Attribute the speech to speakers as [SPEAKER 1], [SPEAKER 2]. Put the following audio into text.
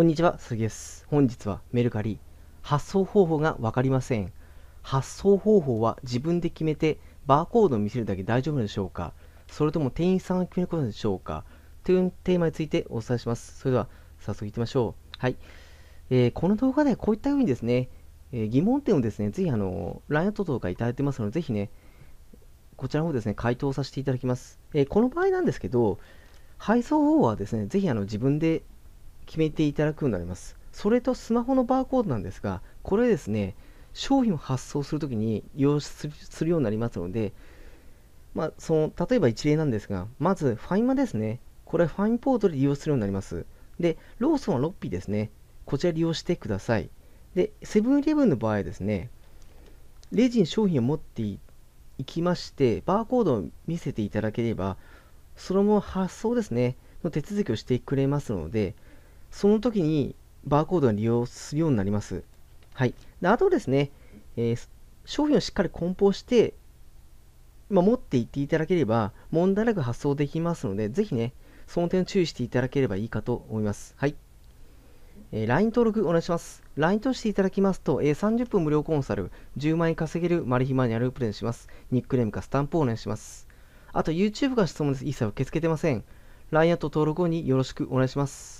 [SPEAKER 1] こんにちは、杉です。本日はメルカリ、発送方法がわかりません。発送方法は自分で決めてバーコードを見せるだけ大丈夫でしょうかそれとも店員さんが決めることでしょうかというテーマについてお伝えします。それでは早速いきましょう。はい。えー、この動画でこういったようにですね、えー、疑問点をですね、ぜひあの、LINE トとかいただいてますので、ぜひね、こちらの方ですね、回答させていただきます。えー、この場合なんですけど、配送方法はですね、ぜひあの自分で決めていただくようになります。それとスマホのバーコードなんですが、これですね、商品を発送するときに利用するようになりますので、まあ、その例えば一例なんですが、まずファインマですね。これはファインポートで利用するようになります。で、ローソンはロッピーですね。こちら利用してください。で、セブンイレブンの場合ですね、レジに商品を持っていきまして、バーコードを見せていただければ、そのまま発送ですね、の手続きをしてくれますので、その時にバーコードを利用するようになります。はい。であとですね、えー、商品をしっかり梱包して、まあ、持っていっていただければ問題なく発送できますので、ぜひね、その点を注意していただければいいかと思います。はい。えー、LINE 登録お願いします。LINE としていただきますと、えー、30分無料コンサル、10万円稼げるマルヒマニュアルをプレゼンします。ニックネームかスタンプをお願いします。あと、YouTube が質問です。一切受け付けてません。LINE アット登録後によろしくお願いします。